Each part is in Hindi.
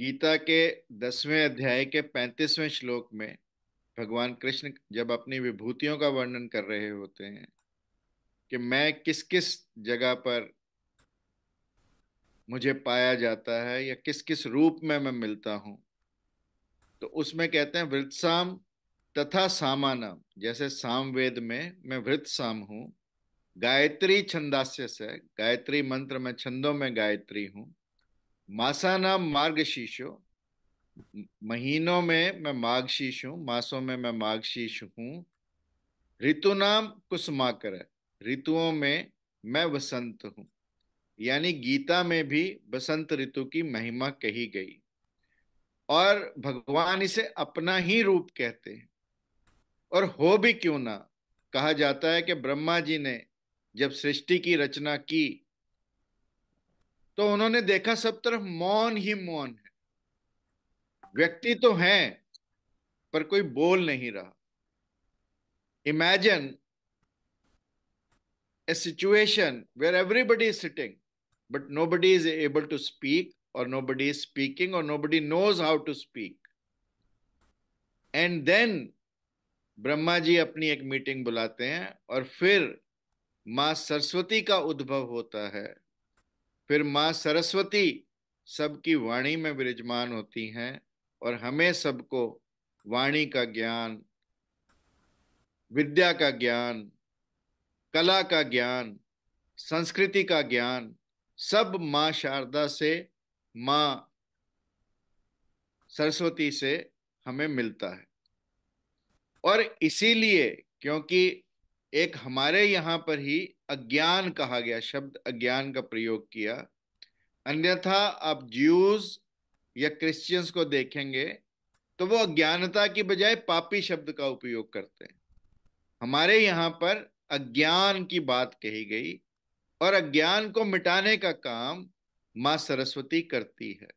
गीता के दसवें अध्याय के पैंतीसवें श्लोक में भगवान कृष्ण जब अपनी विभूतियों का वर्णन कर रहे होते हैं कि मैं किस किस जगह पर मुझे पाया जाता है या किस किस रूप में मैं मिलता हूँ तो उसमें कहते हैं वृत्साम तथा सामानम जैसे सामवेद में मैं वृत्साम हूँ गायत्री छंदास्य से गायत्री मंत्र में छंदों में गायत्री हूँ मासा मासाना मार्गशीर्ष महीनों में मैं मार्गशीर्ष हूँ मासों में मैं मार्गशीर्ष हूँ ऋतु नाम कर ऋतुओं में मैं वसंत हूँ यानी गीता में भी बसंत ऋतु की महिमा कही गई और भगवान इसे अपना ही रूप कहते हैं और हो भी क्यों ना कहा जाता है कि ब्रह्मा जी ने जब सृष्टि की रचना की तो उन्होंने देखा सब तरफ मौन ही मौन है व्यक्ति तो है पर कोई बोल नहीं रहा imagine a situation where everybody is sitting but nobody is able to speak और नो बडी इज स्पीकिंग और nobody knows how to speak and then Brahma ji अपनी एक मीटिंग बुलाते हैं और फिर मां सरस्वती का उद्भव होता है फिर माँ सरस्वती सबकी वाणी में विराजमान होती हैं और हमें सबको वाणी का ज्ञान विद्या का ज्ञान कला का ज्ञान संस्कृति का ज्ञान सब माँ शारदा से माँ सरस्वती से हमें मिलता है और इसीलिए क्योंकि एक हमारे यहाँ पर ही अज्ञान कहा गया शब्द अज्ञान का प्रयोग किया अन्यथा आप ज्यूज या क्रिश्चियंस को देखेंगे तो वो अज्ञानता की बजाय पापी शब्द का उपयोग करते हैं हमारे यहाँ पर अज्ञान की बात कही गई और अज्ञान को मिटाने का काम माँ सरस्वती करती है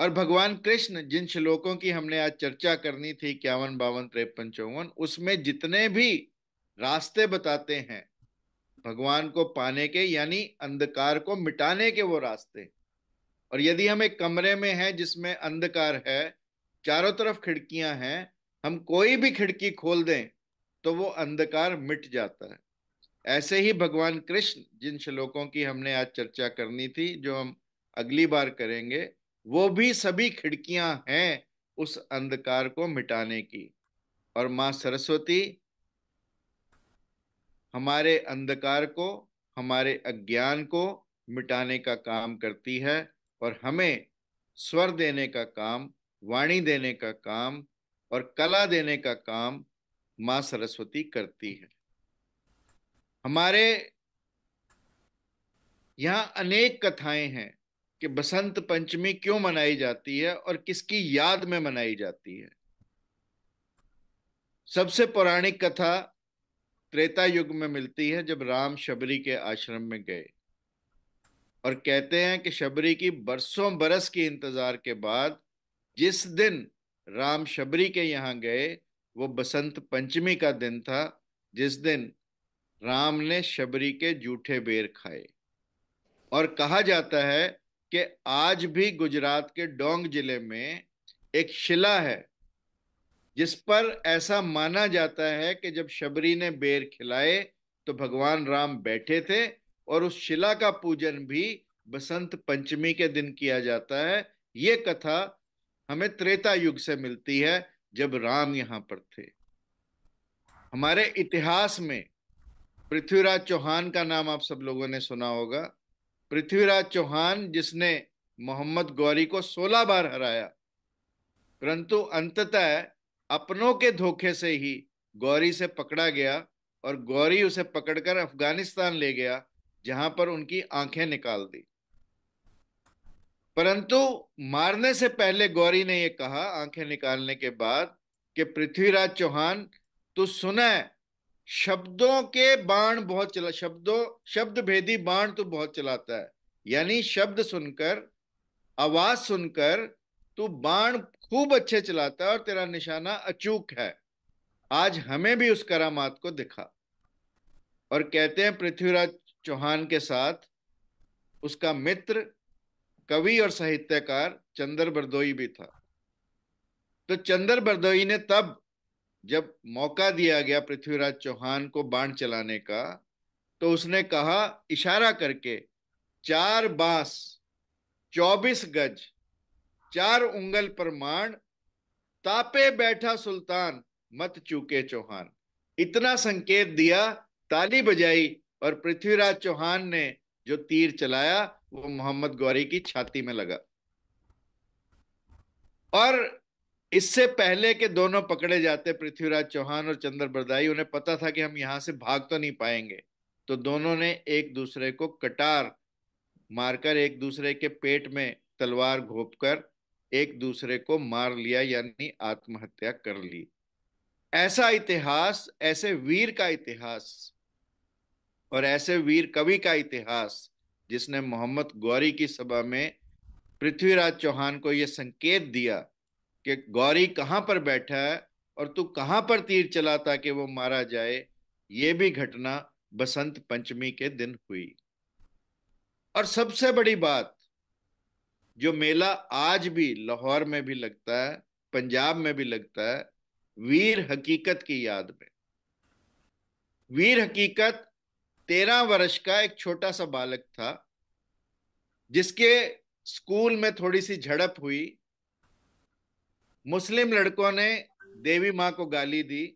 और भगवान कृष्ण जिन श्लोकों की हमने आज चर्चा करनी थी इक्यावन बावन त्रेपन चौवन उसमें जितने भी रास्ते बताते हैं भगवान को पाने के यानी अंधकार को मिटाने के वो रास्ते और यदि हम एक कमरे में हैं जिसमें अंधकार है चारों तरफ खिड़कियां हैं हम कोई भी खिड़की खोल दें तो वो अंधकार मिट जाता है ऐसे ही भगवान कृष्ण जिन श्लोकों की हमने आज चर्चा करनी थी जो हम अगली बार करेंगे वो भी सभी खिड़कियां हैं उस अंधकार को मिटाने की और माँ सरस्वती हमारे अंधकार को हमारे अज्ञान को मिटाने का काम करती है और हमें स्वर देने का काम वाणी देने का काम और कला देने का काम माँ सरस्वती करती है हमारे यहाँ अनेक कथाएं हैं कि बसंत पंचमी क्यों मनाई जाती है और किसकी याद में मनाई जाती है सबसे पौराणिक कथा त्रेता युग में मिलती है जब राम शबरी के आश्रम में गए और कहते हैं कि शबरी की बरसों बरस की इंतजार के बाद जिस दिन राम शबरी के यहाँ गए वो बसंत पंचमी का दिन था जिस दिन राम ने शबरी के जूठे बेर खाए और कहा जाता है कि आज भी गुजरात के डोंग जिले में एक शिला है जिस पर ऐसा माना जाता है कि जब शबरी ने बेर खिलाए तो भगवान राम बैठे थे और उस शिला का पूजन भी बसंत पंचमी के दिन किया जाता है ये कथा हमें त्रेता युग से मिलती है जब राम यहाँ पर थे हमारे इतिहास में पृथ्वीराज चौहान का नाम आप सब लोगों ने सुना होगा पृथ्वीराज चौहान जिसने मोहम्मद गौरी को सोलह बार हराया परंतु अंततः अपनों के धोखे से ही गौरी से पकड़ा गया और गौरी उसे पकड़कर अफगानिस्तान ले गया जहां पर उनकी आंखें निकाल दी परंतु मारने से पहले गौरी ने यह कहा आंखें निकालने के बाद कि पृथ्वीराज चौहान तू सुना शब्दों के बाण बहुत चला शब्दों शब्द भेदी बाण तू बहुत चलाता है यानी शब्द सुनकर आवाज सुनकर तू बाण खूब अच्छे चलाता है और तेरा निशाना अचूक है आज हमें भी उस करामात को दिखा और कहते हैं पृथ्वीराज चौहान के साथ उसका मित्र कवि और साहित्यकार चंद्र बरदोई भी था तो चंद्र बरदोई ने तब जब मौका दिया गया पृथ्वीराज चौहान को बाण चलाने का तो उसने कहा इशारा करके चार बांस चौबीस गज चार उंगल प्रमाण तापे बैठा सुल्तान मत चूके चौहान इतना संकेत दिया ताली बजाई और पृथ्वीराज चौहान ने जो तीर चलाया वो मोहम्मद गौरी की छाती में लगा और इससे पहले के दोनों पकड़े जाते पृथ्वीराज चौहान और चंद्र बरदाई उन्हें पता था कि हम यहां से भाग तो नहीं पाएंगे तो दोनों ने एक दूसरे को कटार मारकर एक दूसरे के पेट में तलवार घोपकर एक दूसरे को मार लिया यानी आत्महत्या कर ली ऐसा इतिहास ऐसे वीर का इतिहास और ऐसे वीर कवि का इतिहास जिसने मोहम्मद गौरी की सभा में पृथ्वीराज चौहान को यह संकेत दिया कि गौरी कहां पर बैठा है और तू कहां पर तीर चलाता कि वो मारा जाए ये भी घटना बसंत पंचमी के दिन हुई और सबसे बड़ी बात जो मेला आज भी लाहौर में भी लगता है पंजाब में भी लगता है वीर हकीकत की याद में वीर हकीकत तेरह वर्ष का एक छोटा सा बालक था जिसके स्कूल में थोड़ी सी झड़प हुई मुस्लिम लड़कों ने देवी माँ को गाली दी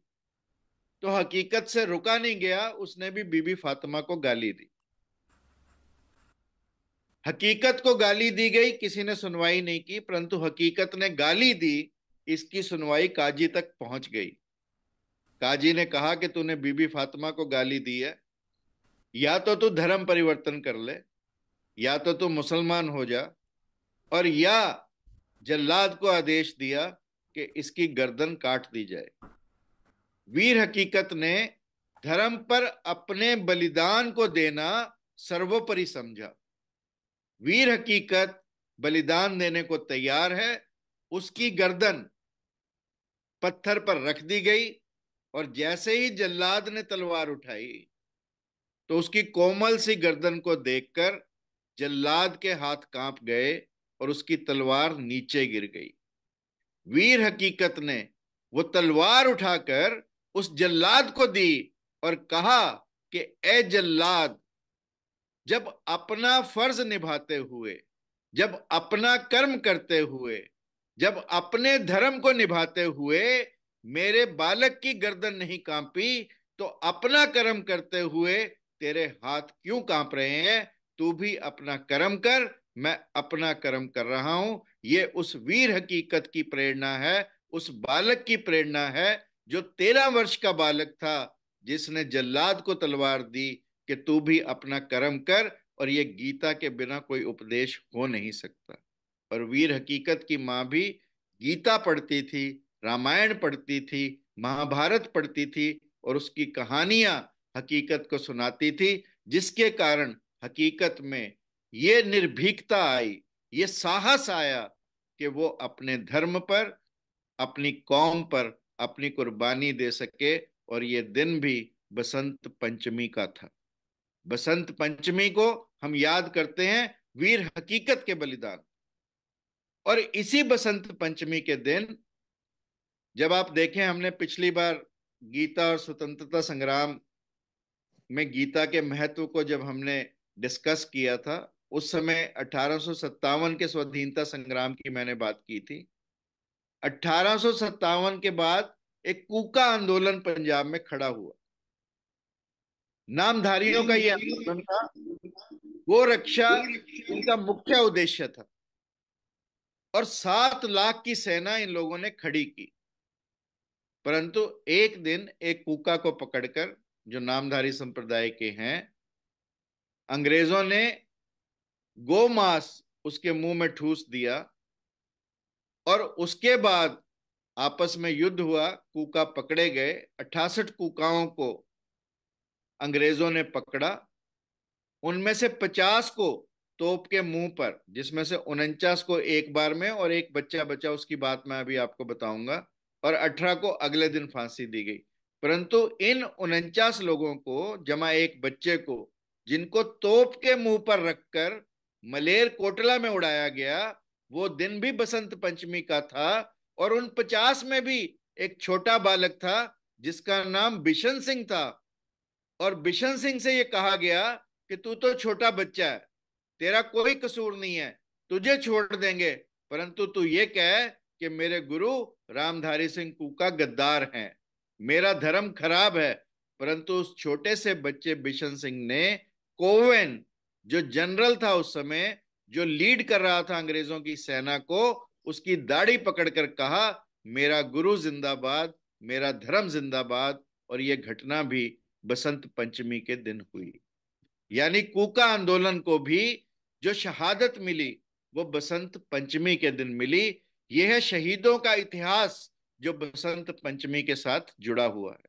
तो हकीकत से रुका नहीं गया उसने भी बीबी फातिमा को गाली दी हकीकत को गाली दी गई किसी ने सुनवाई नहीं की परंतु हकीकत ने गाली दी इसकी सुनवाई काजी तक पहुंच गई काजी ने कहा कि तूने बीबी फातिमा को गाली दी है या तो तू धर्म परिवर्तन कर ले या तो तू मुसलमान हो जा और या जल्लाद को आदेश दिया कि इसकी गर्दन काट दी जाए वीर हकीकत ने धर्म पर अपने बलिदान को देना सर्वोपरि समझा वीर हकीकत बलिदान देने को तैयार है उसकी गर्दन पत्थर पर रख दी गई और जैसे ही जल्लाद ने तलवार उठाई तो उसकी कोमल सी गर्दन को देखकर जल्लाद के हाथ कांप गए और उसकी तलवार नीचे गिर गई वीर हकीकत ने वो तलवार उठाकर उस जल्लाद को दी और कहा कि ए जल्लाद जब अपना फर्ज निभाते हुए जब अपना कर्म करते हुए जब अपने धर्म को निभाते हुए मेरे बालक की गर्दन नहीं कांपी तो अपना कर्म करते हुए तेरे हाथ क्यों कांप रहे हैं तू भी अपना कर्म कर मैं अपना कर्म कर रहा हूं ये उस वीर हकीकत की प्रेरणा है उस बालक की प्रेरणा है जो तेरह वर्ष का बालक था जिसने जल्लाद को तलवार दी कि तू भी अपना कर्म कर और ये गीता के बिना कोई उपदेश हो नहीं सकता और वीर हकीकत की माँ भी गीता पढ़ती थी रामायण पढ़ती थी महाभारत पढ़ती थी और उसकी कहानियाँ हकीकत को सुनाती थी जिसके कारण हकीकत में ये निर्भीकता आई ये साहस आया कि वो अपने धर्म पर अपनी कौम पर अपनी कुर्बानी दे सके और ये दिन भी बसंत पंचमी का था बसंत पंचमी को हम याद करते हैं वीर हकीकत के बलिदान और इसी बसंत पंचमी के दिन जब आप देखें हमने पिछली बार गीता और स्वतंत्रता संग्राम में गीता के महत्व को जब हमने डिस्कस किया था उस समय अठारह के स्वाधीनता संग्राम की मैंने बात की थी अठारह के बाद एक कूका आंदोलन पंजाब में खड़ा हुआ नामधारियों का ये आंदोलन था वो रक्षा उनका मुख्य उद्देश्य था और सात लाख की सेना इन लोगों ने खड़ी की परंतु एक दिन एक कुका को पकड़कर जो नामधारी संप्रदाय के हैं अंग्रेजों ने गोमांस उसके मुंह में ठूस दिया और उसके बाद आपस में युद्ध हुआ कूका पकड़े गए अठासठ कुकाओं को अंग्रेजों ने पकड़ा उनमें से पचास को तोप के मुंह पर जिसमें से उनचास को एक बार में और एक बच्चा बचा उसकी बात मैं अभी आपको बताऊंगा और अठारह को अगले दिन फांसी दी गई परंतु इन उनचास लोगों को जमा एक बच्चे को जिनको तोप के मुंह पर रखकर मलेर कोटला में उड़ाया गया वो दिन भी बसंत पंचमी का था और उन पचास में भी एक छोटा बालक था जिसका नाम बिशन सिंह था और बिशन सिंह से ये कहा गया कि तू तो छोटा बच्चा है तेरा कोई कसूर नहीं है तुझे छोड़ देंगे परंतु तू ये कह कि मेरे गुरु रामधारी सिंह कूका गद्दार हैं मेरा धर्म खराब है परंतु उस छोटे से बच्चे बिशन सिंह ने कोवेन जो जनरल था उस समय जो लीड कर रहा था अंग्रेजों की सेना को उसकी दाढ़ी पकड़कर कहा मेरा गुरु जिंदाबाद मेरा धर्म जिंदाबाद और ये घटना भी बसंत पंचमी के दिन हुई यानी कूका आंदोलन को भी जो शहादत मिली वो बसंत पंचमी के दिन मिली यह है शहीदों का इतिहास जो बसंत पंचमी के साथ जुड़ा हुआ है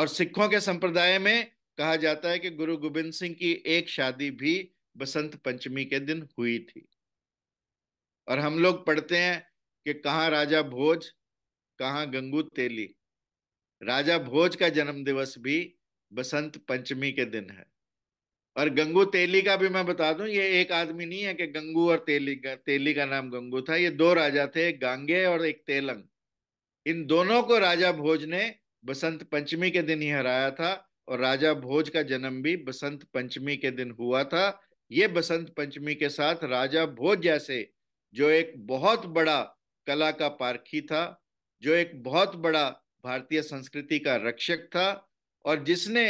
और सिखों के संप्रदाय में कहा जाता है कि गुरु गोबिंद सिंह की एक शादी भी बसंत पंचमी के दिन हुई थी और हम लोग पढ़ते हैं कि कहा राजा भोज कहा गंगू तेली राजा भोज का जन्म दिवस भी बसंत पंचमी के दिन है और गंगू तेली का भी मैं बता दूं ये एक आदमी नहीं है कि गंगू और तेली का तेली का नाम गंगू था ये दो राजा थे एक गांगे और एक तेलंग इन दोनों को राजा भोज ने बसंत पंचमी के दिन ही हराया था और राजा भोज का जन्म भी बसंत पंचमी के दिन हुआ था ये बसंत पंचमी के साथ राजा भोज जैसे जो एक बहुत बड़ा कला का पारखी था जो एक बहुत बड़ा भारतीय संस्कृति का रक्षक था और जिसने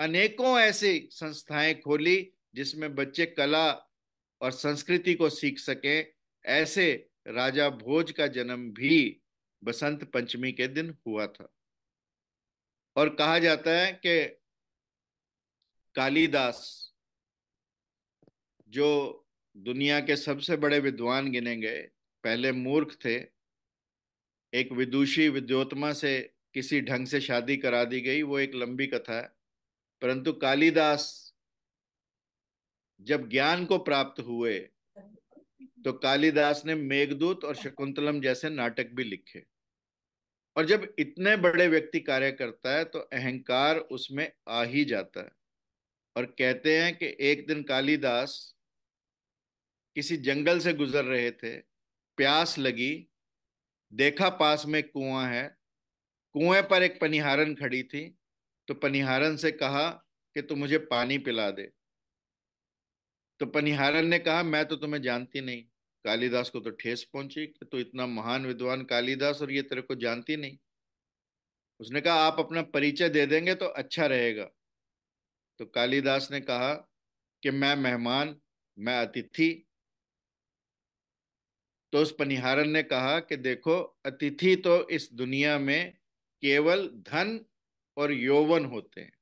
अनेकों ऐसी संस्थाएं खोली जिसमें बच्चे कला और संस्कृति को सीख सकें ऐसे राजा भोज का जन्म भी बसंत पंचमी के दिन हुआ था और कहा जाता है कि कालिदास जो दुनिया के सबसे बड़े विद्वान गिने गए पहले मूर्ख थे एक विदुषी विद्योत्मा से किसी ढंग से शादी करा दी गई वो एक लंबी कथा है परंतु कालिदास जब ज्ञान को प्राप्त हुए तो कालिदास ने मेघदूत और शकुंतलम जैसे नाटक भी लिखे और जब इतने बड़े व्यक्ति कार्य करता है तो अहंकार उसमें आ ही जाता है और कहते हैं कि एक दिन कालिदास किसी जंगल से गुजर रहे थे प्यास लगी देखा पास में कुआं है कुएं पर एक पनिहारन खड़ी थी तो पनिहारन से कहा कि तू मुझे पानी पिला दे तो पनिहारन ने कहा मैं तो तुम्हें जानती नहीं कालिदास को तो ठेस पहुंची कि तो इतना महान विद्वान कालिदास और ये तेरे को जानती नहीं उसने कहा आप अपना परिचय दे देंगे तो अच्छा रहेगा तो कालिदास ने कहा कि मैं मेहमान मैं अतिथि तो उस पनिहारन ने कहा कि देखो अतिथि तो इस दुनिया में केवल धन और यौवन होते हैं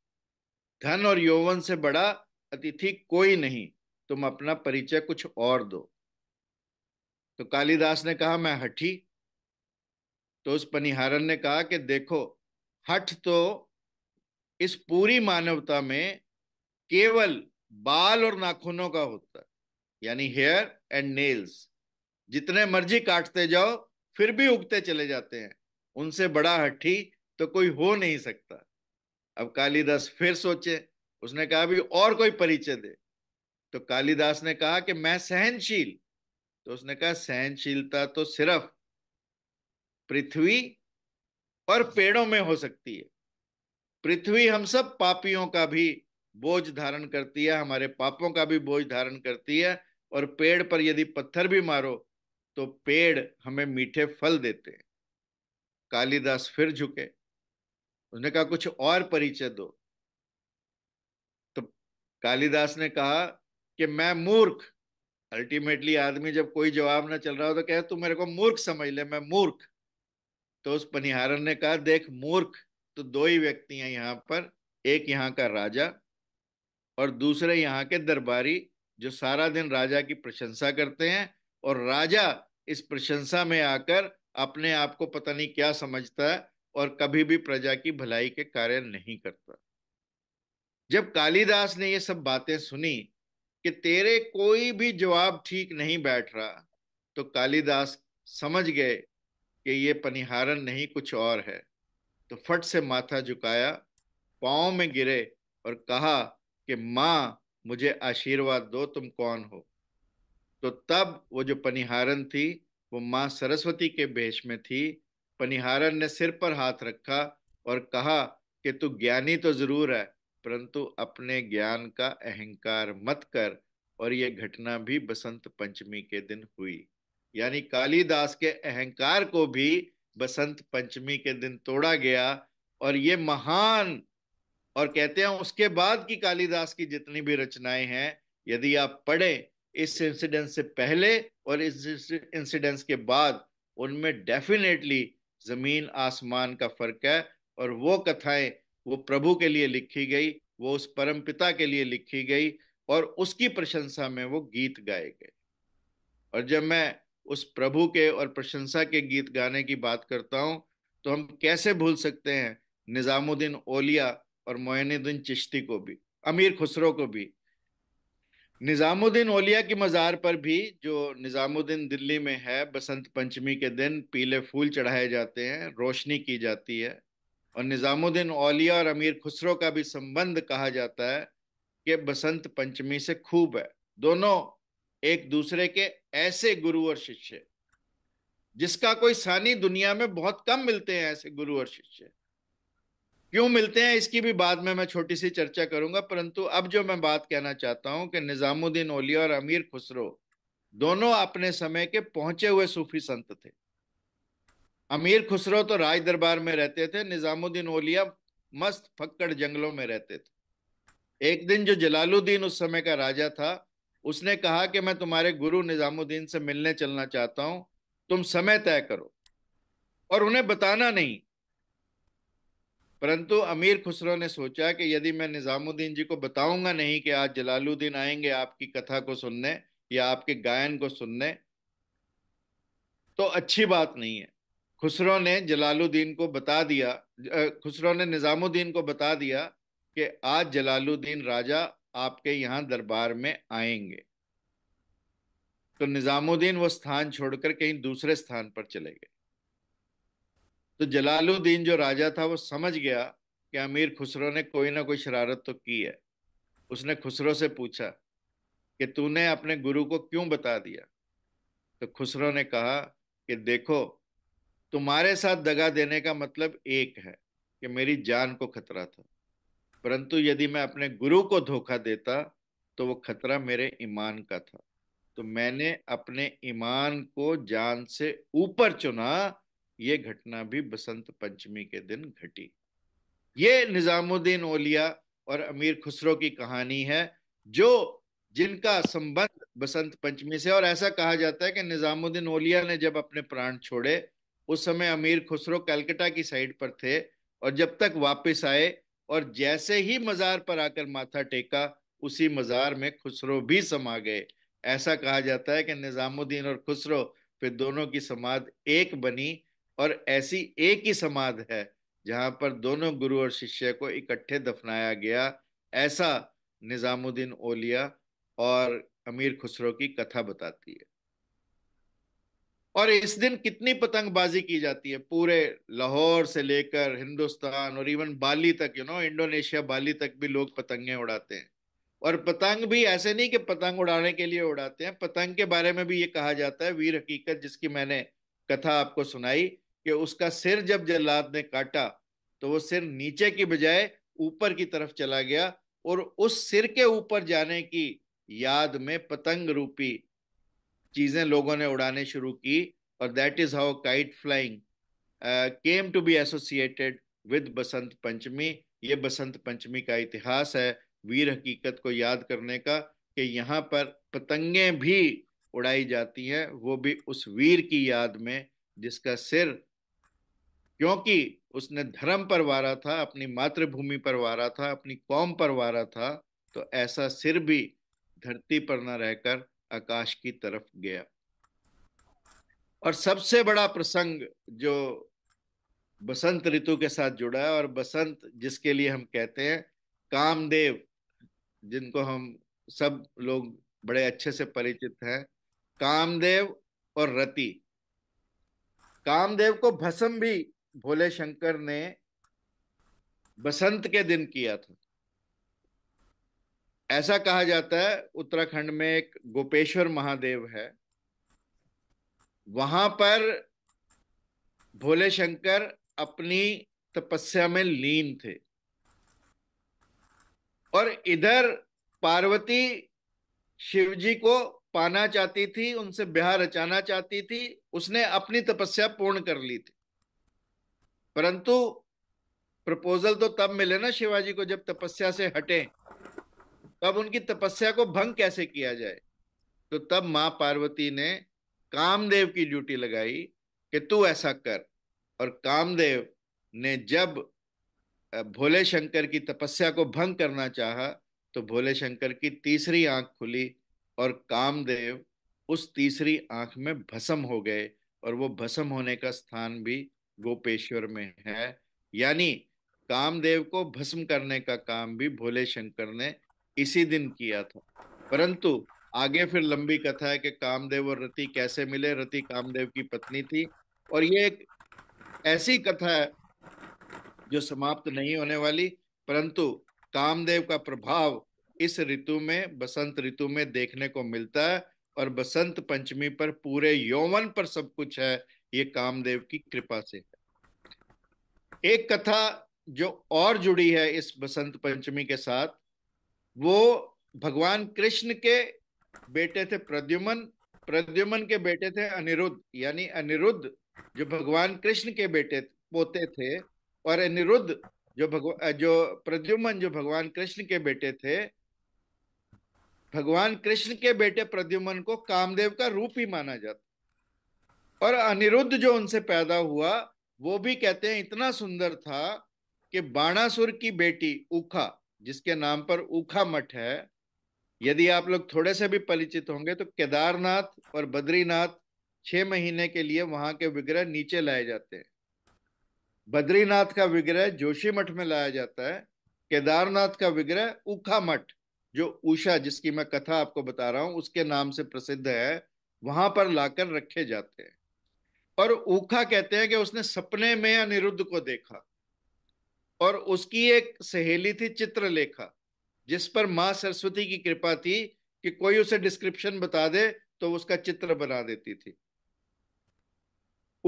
धन और यौवन से बड़ा अतिथि कोई नहीं तुम अपना परिचय कुछ और दो तो कालिदास ने कहा मैं हठी तो उस पनिहारन ने कहा कि देखो हठ तो इस पूरी मानवता में केवल बाल और नाखूनों का होता है यानी हेयर एंड नेल्स जितने मर्जी काटते जाओ फिर भी उगते चले जाते हैं उनसे बड़ा हट्ठी तो कोई हो नहीं सकता अब कालिदास फिर सोचे उसने कहा भी और कोई परिचय दे तो कालिदास ने कहा कि मैं सहनशील तो उसने कहा सहनशीलता तो सिर्फ पृथ्वी और पेड़ों में हो सकती है पृथ्वी हम सब पापियों का भी बोझ धारण करती है हमारे पापों का भी बोझ धारण करती है और पेड़ पर यदि पत्थर भी मारो तो पेड़ हमें मीठे फल देते हैं कालिदास फिर झुके उसने कहा कुछ और परिचय दो तो कालिदास ने कहा कि मैं मूर्ख अल्टीमेटली आदमी जब कोई जवाब ना चल रहा हो तो कहे तू मेरे को मूर्ख समझ ले मैं मूर्ख तो उस पनिहारन ने कहा देख मूर्ख तो दो ही व्यक्ति हैं यहाँ पर एक यहाँ का राजा और दूसरे यहाँ के दरबारी जो सारा दिन राजा की प्रशंसा करते हैं और राजा इस प्रशंसा में आकर अपने आप को पता नहीं क्या समझता है और कभी भी प्रजा की भलाई के कार्य नहीं करता जब कालिदास ने ये सब बातें सुनी कि तेरे कोई भी जवाब ठीक नहीं बैठ रहा तो कालिदास समझ गए कि ये पनिहारन नहीं कुछ और है तो फट से माथा झुकाया पाँव में गिरे और कहा कि माँ मुझे आशीर्वाद दो तुम कौन हो तो तब वो जो पनिहारन थी वो माँ सरस्वती के भेष में थी पनिहारन ने सिर पर हाथ रखा और कहा कि तू ज्ञानी तो जरूर है परंतु अपने ज्ञान का अहंकार मत कर और यह घटना भी बसंत पंचमी के दिन हुई यानी कालिदास के अहंकार को भी बसंत पंचमी के दिन तोड़ा गया और ये महान और कहते हैं उसके बाद की कालीदास की जितनी भी रचनाएं हैं यदि आप पढ़ें इस इंसिडेंट से पहले और इस इंसिडेंस के बाद उनमें डेफिनेटली ज़मीन आसमान का फ़र्क है और वो कथाएं वो प्रभु के लिए लिखी गई वो उस परम पिता के लिए लिखी गई और उसकी प्रशंसा में वो गीत गाए गए और जब मैं उस प्रभु के और प्रशंसा के गीत गाने की बात करता हूँ तो हम कैसे भूल सकते हैं निज़ामुद्दीन ओलिया और मोहनुद्दीन चिश्ती को भी अमीर खुसरो को भी निज़ामुद्दीन ओलिया की मज़ार पर भी जो निज़ामुद्दीन दिल्ली में है बसंत पंचमी के दिन पीले फूल चढ़ाए जाते हैं रोशनी की जाती है और निज़ामुद्दीन ओलिया और अमीर खुसरो का भी संबंध कहा जाता है कि बसंत पंचमी से खूब है दोनों एक दूसरे के ऐसे गुरु और शिष्य जिसका कोई सानी दुनिया में बहुत कम मिलते हैं ऐसे गुरु और शिष्य क्यों मिलते हैं इसकी भी बाद में मैं छोटी सी चर्चा करूंगा परंतु अब जो मैं बात कहना चाहता हूं कि निजामुद्दीन ओलिया और अमीर खुसरो दोनों अपने समय के पहुंचे हुए सूफी संत थे अमीर खुसरो तो राज दरबार में रहते थे निजामुद्दीन ओलिया मस्त फक्कड़ जंगलों में रहते थे एक दिन जो जलालुद्दीन उस समय का राजा था उसने कहा कि मैं तुम्हारे गुरु निजामुद्दीन से मिलने चलना चाहता हूं तुम समय तय करो और उन्हें बताना नहीं परंतु अमीर खुसरो ने सोचा कि यदि मैं निज़ामुद्दीन जी को बताऊंगा नहीं कि आज जलालुद्दीन आएंगे आपकी कथा को सुनने या आपके गायन को सुनने तो अच्छी बात नहीं है खुसरो ने जलालुद्दीन को बता दिया खुसरो ने निज़ामुद्दीन को बता दिया कि आज जलालुद्दीन राजा आपके यहाँ दरबार में आएंगे तो निज़ामुद्दीन वो स्थान छोड़कर कहीं दूसरे स्थान पर चले गए तो जलालुद्दीन जो राजा था वो समझ गया कि अमीर खुसरो ने कोई ना कोई शरारत तो की है उसने खुसरो से पूछा कि तूने अपने गुरु को क्यों बता दिया तो खुसरो ने कहा कि देखो तुम्हारे साथ दगा देने का मतलब एक है कि मेरी जान को खतरा था परंतु यदि मैं अपने गुरु को धोखा देता तो वो खतरा मेरे ईमान का था तो मैंने अपने ईमान को जान से ऊपर चुना ये घटना भी बसंत पंचमी के दिन घटी ये निजामुद्दीन ओलिया और अमीर खुसरो की कहानी है जो जिनका संबंध बसंत पंचमी से और ऐसा कहा जाता है कि निजामुद्दीन ओलिया ने जब अपने प्राण छोड़े उस समय अमीर खुसरो कलकत्ता की साइड पर थे और जब तक वापस आए और जैसे ही मज़ार पर आकर माथा टेका उसी मज़ार में खुसरो भी समा गए ऐसा कहा जाता है कि निज़ामुद्दीन और खुसरो फिर दोनों की समाध एक बनी और ऐसी एक ही समाध है जहां पर दोनों गुरु और शिष्य को इकट्ठे दफनाया गया ऐसा निजामुद्दीन ओलिया और अमीर खुसरो की कथा बताती है और इस दिन कितनी पतंगबाजी की जाती है पूरे लाहौर से लेकर हिंदुस्तान और इवन बाली तक यू नो इंडोनेशिया बाली तक भी लोग पतंगे उड़ाते हैं और पतंग भी ऐसे नहीं कि पतंग उड़ाने के लिए उड़ाते हैं पतंग के बारे में भी ये कहा जाता है वीर हकीकत जिसकी मैंने कथा आपको सुनाई कि उसका सिर जब जल्लाद ने काटा तो वो सिर नीचे की बजाय ऊपर की तरफ चला गया और उस सिर के ऊपर जाने की याद में पतंग रूपी चीजें लोगों ने उड़ाने शुरू की और that is how kite flying came to be associated with Basant Panchami ये बसंत पंचमी का इतिहास है वीर हकीकत को याद करने का कि यहाँ पर पतंगे भी उड़ाई जाती हैं वो भी उस वीर की याद में जिसका सिर क्योंकि उसने धर्म पर वारा था अपनी मातृभूमि पर वारा था अपनी कौम पर वारा था तो ऐसा सिर भी धरती पर न रहकर आकाश की तरफ गया और सबसे बड़ा प्रसंग जो बसंत ऋतु के साथ जुड़ा है और बसंत जिसके लिए हम कहते हैं कामदेव जिनको हम सब लोग बड़े अच्छे से परिचित हैं कामदेव और रति कामदेव को भस्म भी भोले शंकर ने बसंत के दिन किया था ऐसा कहा जाता है उत्तराखंड में एक गोपेश्वर महादेव है वहां पर भोले शंकर अपनी तपस्या में लीन थे और इधर पार्वती शिवजी को पाना चाहती थी उनसे ब्याह रचाना चाहती थी उसने अपनी तपस्या पूर्ण कर ली थी परंतु प्रपोजल तो तब मिले ना शिवाजी को जब तपस्या से हटे तब उनकी तपस्या को भंग कैसे किया जाए तो तब माँ पार्वती ने कामदेव की ड्यूटी लगाई कि तू ऐसा कर और कामदेव ने जब भोले शंकर की तपस्या को भंग करना चाहा तो भोले शंकर की तीसरी आंख खुली और कामदेव उस तीसरी आंख में भस्म हो गए और वो भस्म होने का स्थान भी गोपेश्वर में है यानी कामदेव को भस्म करने का काम भी भोले शंकर ने इसी दिन किया था परंतु आगे फिर लंबी कथा है कि कामदेव और रति कैसे मिले रति कामदेव की पत्नी थी और ये एक ऐसी कथा है जो समाप्त नहीं होने वाली परंतु कामदेव का प्रभाव इस ऋतु में बसंत ऋतु में देखने को मिलता है और बसंत पंचमी पर पूरे यौवन पर सब कुछ है ये कामदेव की कृपा से है एक कथा जो और जुड़ी है इस बसंत पंचमी के साथ वो भगवान कृष्ण के बेटे थे प्रद्युमन प्रद्युमन के बेटे थे अनिरुद्ध यानी अनिरुद्ध जो भगवान कृष्ण के बेटे पोते थे और अनिरुद्ध जो भगवान जो प्रद्युमन जो भगवान कृष्ण के बेटे थे भगवान कृष्ण के बेटे प्रद्युमन को कामदेव का रूप ही माना जाता और अनिरुद्ध जो उनसे पैदा हुआ वो भी कहते हैं इतना सुंदर था कि बाणासुर की बेटी ऊखा जिसके नाम पर ऊखा मठ है यदि आप लोग थोड़े से भी परिचित होंगे तो केदारनाथ और बद्रीनाथ छह महीने के लिए वहां के विग्रह नीचे लाए जाते हैं बद्रीनाथ का विग्रह जोशी मठ में लाया जाता है केदारनाथ का विग्रह उखा मठ जो उषा जिसकी मैं कथा आपको बता रहा हूं उसके नाम से प्रसिद्ध है वहां पर लाकर रखे जाते हैं और ऊखा कहते हैं कि उसने सपने में अनिरुद्ध को देखा और उसकी एक सहेली थी चित्रलेखा जिस पर माँ सरस्वती की कृपा थी कि कोई उसे डिस्क्रिप्शन बता दे तो उसका चित्र बना देती थी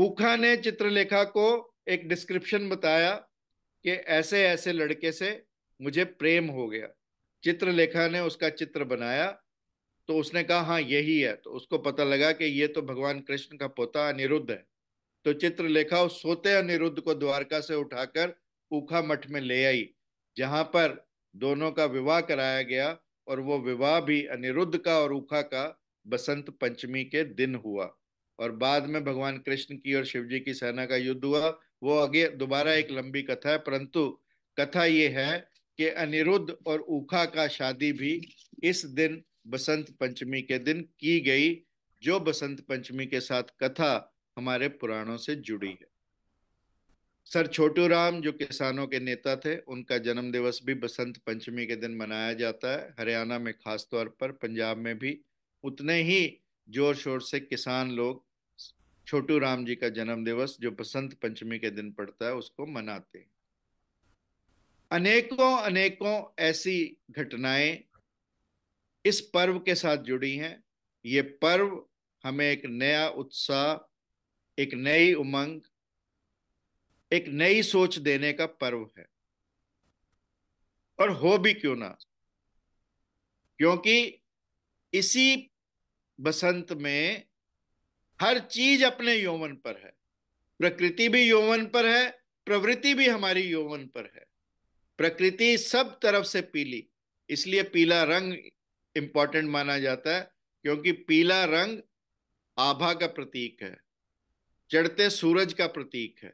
ऊखा ने चित्रलेखा को एक डिस्क्रिप्शन बताया कि ऐसे ऐसे लड़के से मुझे प्रेम हो गया चित्रलेखा ने उसका चित्र बनाया तो उसने कहा हाँ यही है तो उसको पता लगा कि ये तो भगवान कृष्ण का पोता अनिरुद्ध है तो चित्रलेखा उस सोते अनिरुद्ध को द्वारका से उठाकर ऊखा मठ में ले आई जहां पर दोनों का विवाह कराया गया और वो विवाह भी अनिरुद्ध का और ऊखा का बसंत पंचमी के दिन हुआ और बाद में भगवान कृष्ण की और शिव जी की सेना का युद्ध हुआ वो आगे दोबारा एक लंबी कथा है परंतु कथा ये है कि अनिरुद्ध और ऊखा का शादी भी इस दिन बसंत पंचमी के दिन की गई जो बसंत पंचमी के साथ कथा हमारे पुराणों से जुड़ी है सर छोटू राम जो किसानों के नेता थे उनका जन्म दिवस भी बसंत पंचमी के दिन मनाया जाता है हरियाणा में खास तौर पर पंजाब में भी उतने ही जोर शोर से किसान लोग छोटू राम जी का जन्म दिवस जो बसंत पंचमी के दिन पड़ता है उसको मनाते हैं अनेकों अनेकों ऐसी घटनाएं इस पर्व के साथ जुड़ी हैं ये पर्व हमें एक नया उत्साह एक नई उमंग एक नई सोच देने का पर्व है और हो भी क्यों ना क्योंकि इसी बसंत में हर चीज अपने यौवन पर है प्रकृति भी यौवन पर है प्रवृत्ति भी हमारी यौवन पर है प्रकृति सब तरफ से पीली इसलिए पीला रंग इंपॉर्टेंट माना जाता है क्योंकि पीला रंग आभा का प्रतीक है चढ़ते सूरज का प्रतीक है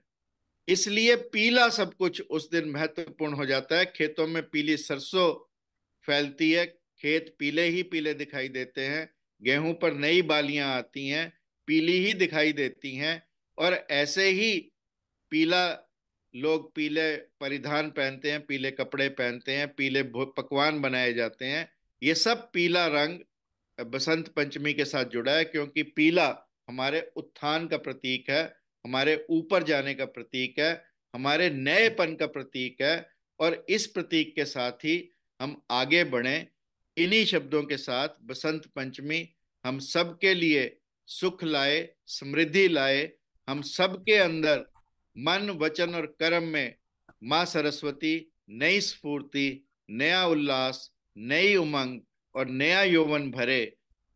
इसलिए पीला सब कुछ उस दिन महत्वपूर्ण हो जाता है खेतों में पीली सरसों फैलती है खेत पीले ही पीले दिखाई देते हैं गेहूं पर नई बालियां आती हैं पीली ही दिखाई देती हैं और ऐसे ही पीला लोग पीले परिधान पहनते हैं पीले कपड़े पहनते हैं पीले पकवान बनाए जाते हैं ये सब पीला रंग बसंत पंचमी के साथ जुड़ा है क्योंकि पीला हमारे उत्थान का प्रतीक है हमारे ऊपर जाने का प्रतीक है हमारे नएपन का प्रतीक है और इस प्रतीक के साथ ही हम आगे बढ़ें इन्हीं शब्दों के साथ बसंत पंचमी हम सब के लिए सुख लाए समृद्धि लाए हम सब के अंदर मन वचन और कर्म में माँ सरस्वती नई स्फूर्ति नया उल्लास नई उमंग और नया यौवन भरे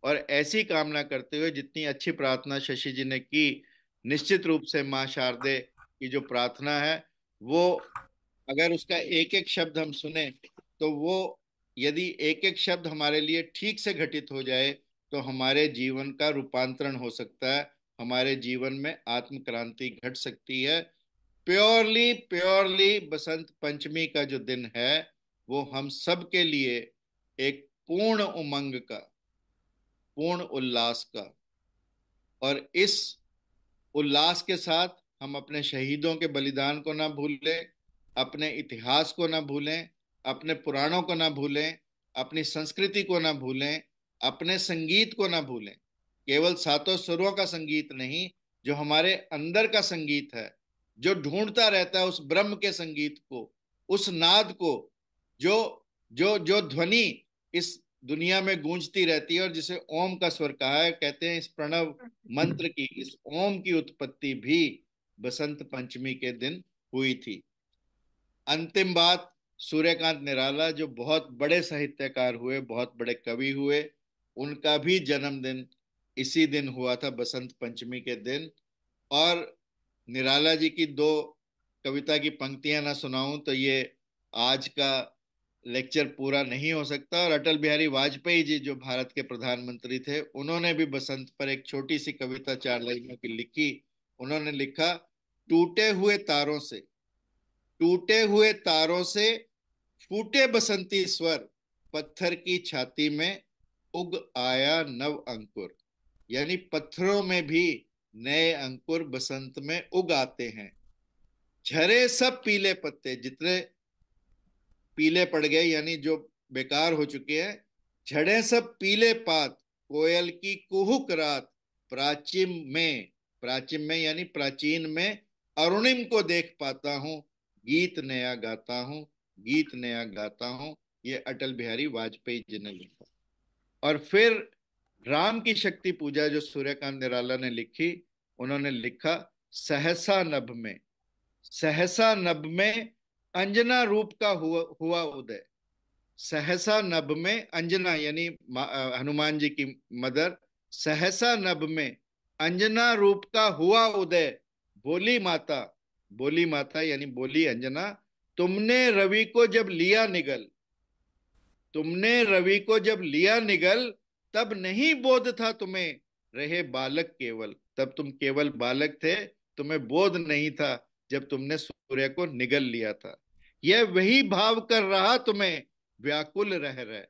और ऐसी कामना करते हुए जितनी अच्छी प्रार्थना शशि जी ने की निश्चित रूप से माँ शारदे की जो प्रार्थना है वो अगर उसका एक एक शब्द हम सुने तो वो यदि एक एक शब्द हमारे लिए ठीक से घटित हो जाए तो हमारे जीवन का रूपांतरण हो सकता है हमारे जीवन में आत्म क्रांति घट सकती है प्योरली प्योरली बसंत पंचमी का जो दिन है वो हम सब के लिए एक पूर्ण उमंग का पूर्ण उल्लास का और इस उल्लास के साथ हम अपने शहीदों के बलिदान को ना भूलें अपने इतिहास को ना भूलें अपने पुराणों को ना भूलें अपनी संस्कृति को ना भूलें अपने संगीत को ना भूलें केवल सातों सुरों का संगीत नहीं जो हमारे अंदर का संगीत है जो ढूंढता रहता है उस ब्रह्म के संगीत को उस नाद को जो जो जो ध्वनि इस दुनिया में गूंजती रहती है और जिसे ओम का स्वर कहा है कहते हैं इस प्रणव मंत्र की इस ओम की उत्पत्ति भी बसंत पंचमी के दिन हुई थी अंतिम बात सूर्यकांत निराला जो बहुत बड़े साहित्यकार हुए बहुत बड़े कवि हुए उनका भी जन्मदिन इसी दिन हुआ था बसंत पंचमी के दिन और निराला जी की दो कविता की पंक्तियां ना सुनाऊं तो ये आज का लेक्चर पूरा नहीं हो सकता और अटल बिहारी वाजपेयी जी जो भारत के प्रधानमंत्री थे उन्होंने भी बसंत पर एक छोटी सी कविता चार लाइनों की लिखी उन्होंने लिखा टूटे हुए तारों से टूटे हुए तारों से फूटे बसंती स्वर पत्थर की छाती में उग आया नव अंकुर यानी पत्थरों में भी नए अंकुर बसंत में उग आते हैं झरे सब पीले पत्ते जितने पीले पड़ गए यानी जो बेकार हो चुके हैं झड़े सब पीले पात कोयल की कुहुक रात प्राचीन में प्राचीन में यानी प्राचीन में अरुणिम को देख पाता हूँ गीत नया गाता हूँ गीत नया गाता हूँ ये अटल बिहारी वाजपेयी जी ने लिखा और फिर राम की शक्ति पूजा जो सूर्यकांत निराला ने लिखी उन्होंने लिखा सहसा नभ में सहसा नभ में अंजना रूप का हुआ हुआ उदय सहसा नभ में अंजना यानी हनुमान जी की मदर सहसा नभ में अंजना रूप का हुआ उदय बोली माता बोली माता यानी बोली अंजना तुमने रवि को जब लिया निगल तुमने रवि को जब लिया निगल तब नहीं बोध था तुम्हें रहे बालक केवल तब तुम केवल बालक थे तुम्हें बोध नहीं था जब तुमने सूर्य को निगल लिया था यह वही भाव कर रहा तुम्हें व्याकुल रह रहे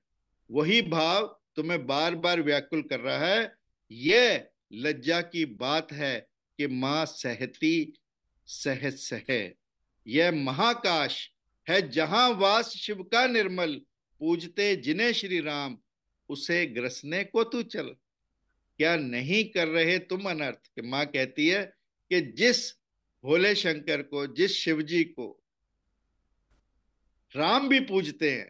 वही भाव तुम्हें बार बार व्याकुल कर रहा है यह लज्जा की बात है कि माँ सहती सह सह यह महाकाश है जहां वास शिव का निर्मल पूजते जिन्हें श्री राम उसे ग्रसने को तू चल क्या नहीं कर रहे तुम अनर्थ कि माँ कहती है कि जिस भोले शंकर को जिस शिवजी को राम भी पूजते हैं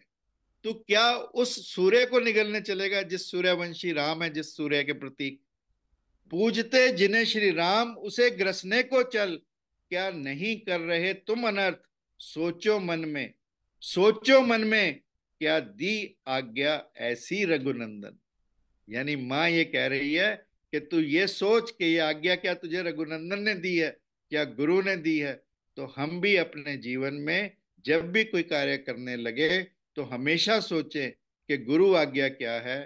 तो क्या उस सूर्य को निगलने चलेगा जिस सूर्यवंशी राम है जिस सूर्य के प्रतीक पूजते जिन्हें श्री राम उसे ग्रसने को चल क्या नहीं कर रहे तुम अनर्थ सोचो मन में सोचो मन में क्या दी आज्ञा ऐसी रघुनंदन यानी माँ ये कह रही है कि तू ये सोच के ये आज्ञा क्या तुझे रघुनंदन ने दी है क्या गुरु ने दी है तो हम भी अपने जीवन में जब भी कोई कार्य करने लगे तो हमेशा सोचे कि गुरु आज्ञा क्या है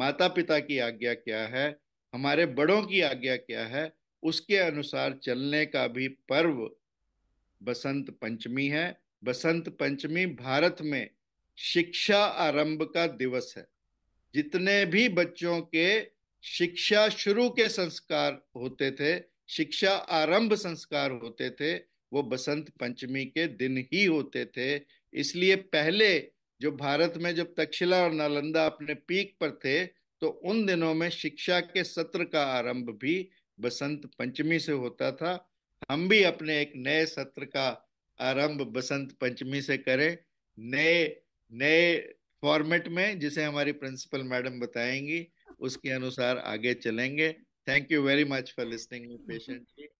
माता पिता की आज्ञा क्या है हमारे बड़ों की आज्ञा क्या है उसके अनुसार चलने का भी पर्व बसंत पंचमी है बसंत पंचमी भारत में शिक्षा आरंभ का दिवस है जितने भी बच्चों के शिक्षा शुरू के संस्कार होते थे शिक्षा आरंभ संस्कार होते थे वो बसंत पंचमी के दिन ही होते थे इसलिए पहले जो भारत में जब तक्षशिला और नालंदा अपने पीक पर थे तो उन दिनों में शिक्षा के सत्र का आरंभ भी बसंत पंचमी से होता था हम भी अपने एक नए सत्र का आरंभ बसंत पंचमी से करें नए नए फॉर्मेट में जिसे हमारी प्रिंसिपल मैडम बताएंगी उसके अनुसार आगे चलेंगे thank you very much for listening patiently